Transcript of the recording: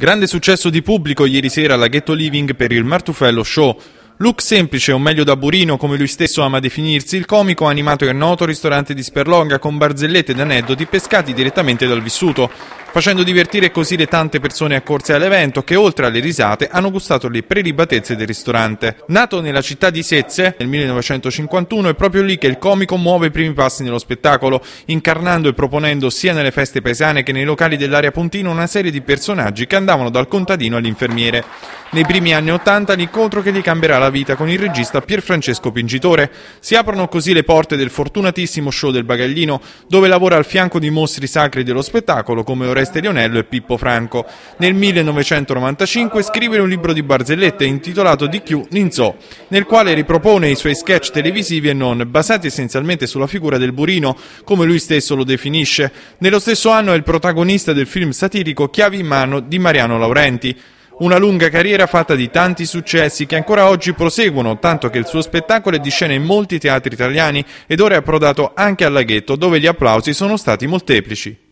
Grande successo di pubblico ieri sera alla Ghetto Living per il Martufello Show. Look semplice, o meglio da burino, come lui stesso ama definirsi, il comico ha animato il noto ristorante di Sperlonga con barzellette ed aneddoti pescati direttamente dal vissuto facendo divertire così le tante persone accorse all'evento che oltre alle risate hanno gustato le prelibatezze del ristorante. Nato nella città di Sezze nel 1951 è proprio lì che il comico muove i primi passi nello spettacolo, incarnando e proponendo sia nelle feste paesane che nei locali dell'area Puntino una serie di personaggi che andavano dal contadino all'infermiere. Nei primi anni Ottanta l'incontro che gli cambierà la vita con il regista Pier Francesco Pingitore. Si aprono così le porte del fortunatissimo show del Bagaglino, dove lavora al fianco di mostri sacri dello spettacolo come Oreste Lionello e Pippo Franco. Nel 1995 scrive un libro di barzellette intitolato Di DQ Ninzò, nel quale ripropone i suoi sketch televisivi e non, basati essenzialmente sulla figura del burino, come lui stesso lo definisce. Nello stesso anno è il protagonista del film satirico Chiavi in mano di Mariano Laurenti. Una lunga carriera fatta di tanti successi che ancora oggi proseguono, tanto che il suo spettacolo è di scena in molti teatri italiani ed ora è approdato anche al laghetto dove gli applausi sono stati molteplici.